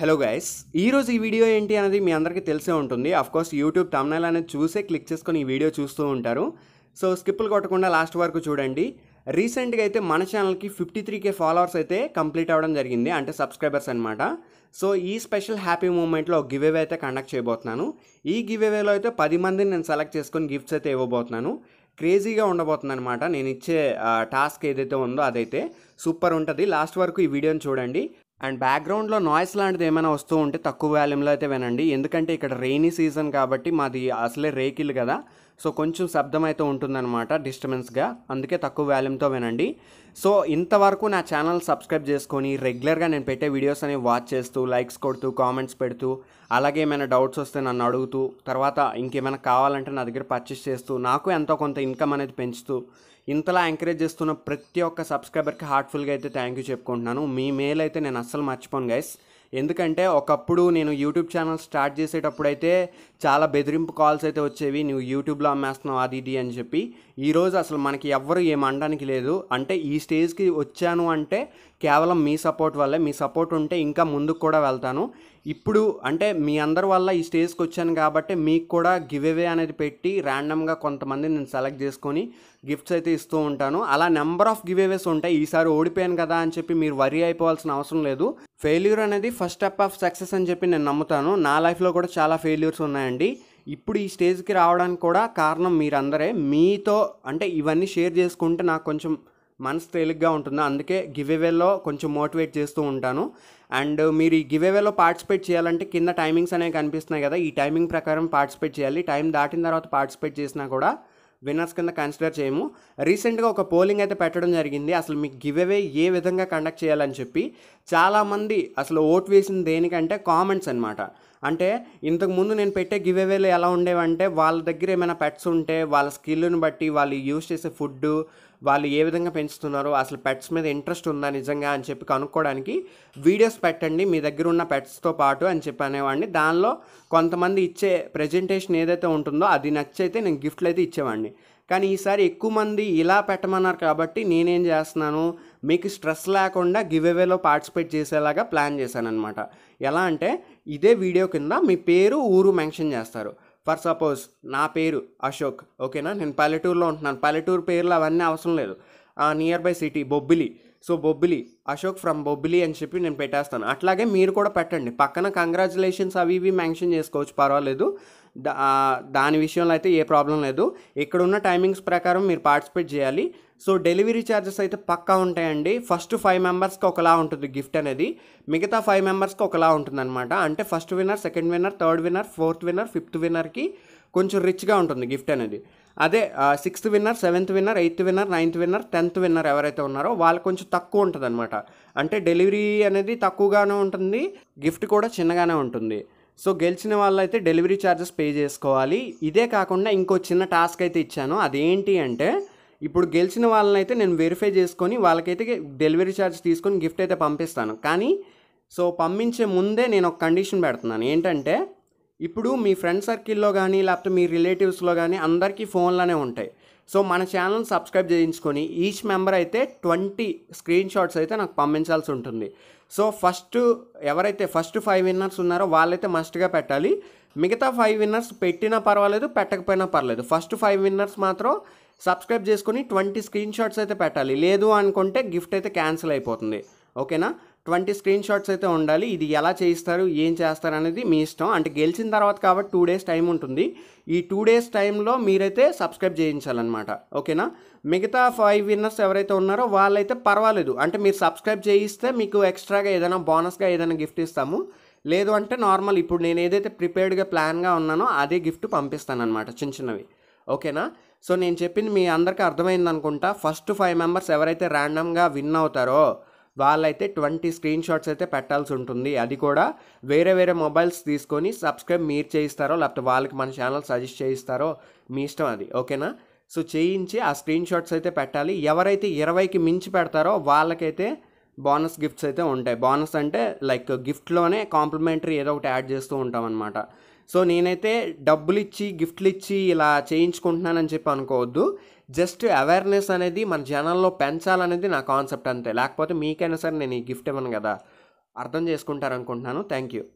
hello guys ఈరోజు ఈ video ఏంటి అనేది మీ అందరికీ తెలిసే ఉంటుంది కోర్స్ యూట్యూబ్ తమ్నైల్ అనేది చూసే క్లిక్ చేసుకొని ఈ వీడియో చూస్తూ ఉంటారు సో స్కిప్పులు కొట్టకుండా లాస్ట్ వరకు చూడండి రీసెంట్గా అయితే మన ఛానల్కి ఫిఫ్టీ త్రీ కే ఫాలోవర్స్ అయితే కంప్లీట్ అవ్వడం జరిగింది అంటే సబ్స్క్రైబర్స్ అనమాట సో ఈ స్పెషల్ హ్యాపీ మూమెంట్లో గివ్ అవే అయితే కండక్ట్ చేయబోతున్నాను ఈ గివ్ అవేలో అయితే పది మందిని నేను సెలెక్ట్ చేసుకొని గిఫ్ట్స్ అయితే ఇవ్వబోతున్నాను క్రేజీగా ఉండబోతుంది అనమాట నేను ఇచ్చే టాస్క్ ఏదైతే ఉందో అదైతే సూపర్ ఉంటుంది లాస్ట్ వరకు ఈ వీడియోని చూడండి అండ్ బ్యాక్గ్రౌండ్లో నాయిస్ లాంటిది ఏమైనా వస్తూ ఉంటే తక్కువ వాల్యూమ్లో అయితే వినండి ఎందుకంటే ఇక్కడ రెయినీ సీజన్ కాబట్టి మాది అసలే రేకిల్ కదా సో కొంచెం శబ్దం అయితే ఉంటుందన్నమాట డిస్టర్బెన్స్గా అందుకే తక్కువ వాల్యూమ్తో వినండి సో ఇంతవరకు నా ఛానల్ సబ్స్క్రైబ్ చేసుకొని రెగ్యులర్గా నేను పెట్టే వీడియోస్ అనేవి వాచ్ చేస్తూ లైక్స్ కొడుతూ కామెంట్స్ పెడుతూ అలాగే ఏమైనా డౌట్స్ వస్తే నన్ను అడుగుతూ తర్వాత ఇంకేమైనా కావాలంటే నా దగ్గర పర్చేస్ చేస్తూ నాకు ఎంతో కొంత ఇన్కమ్ అనేది పెంచుతూ ఇంతలా ఎంకరేజ్ చేస్తున్న ప్రతి ఒక్క సబ్స్క్రైబర్కి హార్ట్ఫుల్గా అయితే థ్యాంక్ యూ చెప్పుకుంటున్నాను మీ మెయిల్ అయితే నేను అస్సలు మర్చిపోను గైస్ ఎందుకంటే ఒకప్పుడు నేను యూట్యూబ్ ఛానల్ స్టార్ట్ చేసేటప్పుడైతే చాలా బెదిరింపు కాల్స్ అయితే వచ్చేవి నువ్వు యూట్యూబ్లో అమ్మేస్తున్నావు అది ఇది అని చెప్పి ఈరోజు అసలు మనకి ఎవ్వరు ఏమనడానికి లేదు అంటే ఈ స్టేజ్కి వచ్చాను అంటే కేవలం మీ సపోర్ట్ వల్లే మీ సపోర్ట్ ఉంటే ఇంకా ముందుకు కూడా వెళ్తాను ఇప్పుడు అంటే మీ అందరి వల్ల ఈ స్టేజ్కి వచ్చాను కాబట్టి మీకు కూడా గివ్ అవే అనేది పెట్టి ర్యాండమ్గా కొంతమంది నేను సెలెక్ట్ చేసుకొని గిఫ్ట్స్ అయితే ఇస్తూ ఉంటాను అలా నెంబర్ ఆఫ్ గివ్ అవేస్ ఉంటాయి ఈసారి ఓడిపోయాను కదా అని చెప్పి మీరు వరీ అయిపోవాల్సిన అవసరం లేదు ఫెయిల్యూర్ అనేది ఫస్ట్ స్టెప్ ఆఫ్ సక్సెస్ అని చెప్పి నేను నమ్ముతాను నా లైఫ్లో కూడా చాలా ఫెయిల్యూర్స్ ఉన్నాయండి ఇప్పుడు ఈ స్టేజ్కి రావడానికి కూడా కారణం మీరందరే మీతో అంటే ఇవన్నీ షేర్ చేసుకుంటే నాకు కొంచెం మనసు తేలిగ్గా ఉంటుంది అందుకే గివేవేలో కొంచెం మోటివేట్ చేస్తూ ఉంటాను అండ్ మీరు ఈ గివేవేలో పార్టిసిపేట్ చేయాలంటే కింద టైమింగ్స్ అనేవి కనిపిస్తున్నాయి కదా ఈ టైమింగ్ ప్రకారం పార్టిసిపేట్ చేయాలి టైం దాటిన తర్వాత పార్టిసిపేట్ చేసినా కూడా విన్నర్స్ కింద కన్సిడర్ చేయము రీసెంట్గా ఒక పోలింగ్ అయితే పెట్టడం జరిగింది అసలు మీకు గివేవే ఏ విధంగా కండక్ట్ చేయాలని చెప్పి చాలామంది అసలు ఓట్ వేసిన దేనికంటే కామెంట్స్ అనమాట అంటే ఇంతకుముందు నేను పెట్టే గివ్ అవేలు ఎలా ఉండేవంటే వాళ్ళ దగ్గర ఏమైనా పెట్స్ ఉంటే వాళ్ళ స్కిల్ని బట్టి వాళ్ళు యూజ్ చేసే ఫుడ్ వాళ్ళు ఏ విధంగా పెంచుతున్నారో అసలు పెట్స్ మీద ఇంట్రెస్ట్ ఉందా నిజంగా అని చెప్పి కనుక్కోవడానికి వీడియోస్ పెట్టండి మీ దగ్గర ఉన్న పెట్స్తో పాటు అని చెప్పి అనేవాడిని దానిలో కొంతమంది ఇచ్చే ప్రజెంటేషన్ ఏదైతే ఉంటుందో అది నచ్చైతే నేను గిఫ్ట్లు అయితే ఇచ్చేవాడిని కానీ ఈసారి ఎక్కువ మంది ఇలా పెట్టమన్నారు కాబట్టి నేనేం చేస్తున్నాను మీకు స్ట్రెస్ లేకుండా గివ్ అవేలో పార్టిసిపేట్ చేసేలాగా ప్లాన్ చేశానమాట ఎలా అంటే ఇదే వీడియో కింద మీ పేరు ఊరు మెన్షన్ చేస్తారు ఫర్ సపోజ్ నా పేరు అశోక్ ఓకేనా నేను పల్లెటూరులో ఉంటున్నాను పల్లెటూరు పేర్లు అవన్నీ అవసరం లేదు nearby city Bobbili so Bobbili Ashok from Bobbili అని చెప్పి నేను పెట్టేస్తాను అట్లాగే మీరు కూడా పెట్టండి పక్కన కంగ్రాచులేషన్స్ అవి ఇవి మెన్షన్ చేసుకోవచ్చు పర్వాలేదు దాని విషయంలో అయితే ఏ ప్రాబ్లం లేదు ఉన్న టైమింగ్స్ ప్రకారం మీరు పార్టిసిపేట్ చేయాలి సో డెలివరీ ఛార్జెస్ అయితే పక్కా ఉంటాయండి ఫస్ట్ ఫైవ్ మెంబర్స్కి ఒకలా ఉంటుంది గిఫ్ట్ అనేది మిగతా ఫైవ్ మెంబర్స్కి ఒకలా ఉంటుంది అనమాట అంటే first winner second winner third winner fourth winner fifth విన్నర్కి కొంచెం రిచ్గా ఉంటుంది గిఫ్ట్ అనేది అదే sixth winner seventh winner eighth winner ninth winner tenth winner ఎవరైతే ఉన్నారో వాళ్ళు కొంచెం తక్కువ ఉంటుంది అనమాట అంటే డెలివరీ అనేది తక్కువగానే ఉంటుంది గిఫ్ట్ కూడా చిన్నగానే ఉంటుంది సో గెలిచిన వాళ్ళైతే డెలివరీ ఛార్జెస్ పే చేసుకోవాలి ఇదే కాకుండా ఇంకో చిన్న టాస్క్ అయితే ఇచ్చాను అదేంటి అంటే ఇప్పుడు గెలిచిన వాళ్ళని అయితే నేను వెరిఫై చేసుకొని వాళ్ళకైతే డెలివరీ ఛార్జ్ తీసుకొని గిఫ్ట్ అయితే పంపిస్తాను కానీ సో పంపించే ముందే నేను ఒక కండిషన్ పెడుతున్నాను ఏంటంటే ఇప్పుడు మీ ఫ్రెండ్ సర్కిల్లో కానీ లేకపోతే మీ రిలేటివ్స్లో కానీ అందరికీ ఫోన్లోనే ఉంటాయి సో మన ఛానల్ సబ్స్క్రైబ్ చేయించుకొని ఈచ్ మెంబర్ అయితే ట్వంటీ స్క్రీన్ షాట్స్ అయితే నాకు పంపించాల్సి ఉంటుంది సో ఫస్ట్ ఎవరైతే ఫస్ట్ ఫైవ్ విన్నర్స్ ఉన్నారో వాళ్ళైతే మస్ట్గా పెట్టాలి మిగతా ఫైవ్ విన్నర్స్ పెట్టినా పర్వాలేదు పెట్టకపోయినా పర్లేదు ఫస్ట్ ఫైవ్ విన్నర్స్ మాత్రం సబ్స్క్రైబ్ చేసుకుని ట్వంటీ స్క్రీన్ షాట్స్ అయితే పెట్టాలి లేదు అనుకుంటే గిఫ్ట్ అయితే క్యాన్సిల్ అయిపోతుంది ఓకేనా ట్వంటీ స్క్రీన్ షాట్స్ అయితే ఉండాలి ఇది ఎలా చేయిస్తారు ఏం చేస్తారు అనేది మీ ఇష్టం అంటే గెలిచిన తర్వాత కాబట్టి టూ డేస్ టైం ఉంటుంది ఈ టూ డేస్ టైంలో మీరైతే సబ్స్క్రైబ్ చేయించాలన్నమాట ఓకేనా మిగతా ఫైవ్ విన్నర్స్ ఎవరైతే ఉన్నారో వాళ్ళైతే పర్వాలేదు అంటే మీరు సబ్స్క్రైబ్ చేయిస్తే మీకు ఎక్స్ట్రాగా ఏదైనా బోనస్గా ఏదైనా గిఫ్ట్ ఇస్తాము లేదు అంటే నార్మల్ ఇప్పుడు నేను ఏదైతే ప్రిపేర్డ్గా ప్లాన్గా ఉన్నానో అదే గిఫ్ట్ పంపిస్తాను అనమాట చిన్న చిన్నవి ఓకేనా సో నేను చెప్పింది మీ అందరికీ అర్థమైంది అనుకుంటా ఫస్ట్ ఫైవ్ మెంబర్స్ ఎవరైతే ర్యాండమ్గా విన్ అవుతారో వాళ్ళైతే ట్వంటీ స్క్రీన్ షాట్స్ అయితే పెట్టాల్సి ఉంటుంది అది కూడా వేరే వేరే మొబైల్స్ తీసుకొని సబ్స్క్రైబ్ మీరు చేయిస్తారో లేకపోతే వాళ్ళకి మన ఛానల్ సజెస్ట్ చేయిస్తారో మీ ఇష్టం అది ఓకేనా సో చేయించి ఆ స్క్రీన్ షాట్స్ అయితే పెట్టాలి ఎవరైతే ఇరవైకి మించి పెడతారో వాళ్ళకైతే బోనస్ గిఫ్ట్స్ అయితే ఉంటాయి బోనస్ అంటే లైక్ గిఫ్ట్లోనే కాంప్లిమెంటరీ ఏదో ఒకటి యాడ్ చేస్తూ ఉంటాం అనమాట సో నేనైతే డబ్బులు ఇచ్చి గిఫ్ట్లు ఇచ్చి ఇలా చేయించుకుంటున్నానని చెప్పి అనుకోవద్దు జస్ట్ అవేర్నెస్ అనేది మన జనాల్లో పెంచాలనేది నా కాన్సెప్ట్ అంతే లేకపోతే మీకైనా సరే నేను ఈ గిఫ్ట్ ఇవ్వను కదా అర్థం చేసుకుంటారనుకుంటున్నాను థ్యాంక్ యూ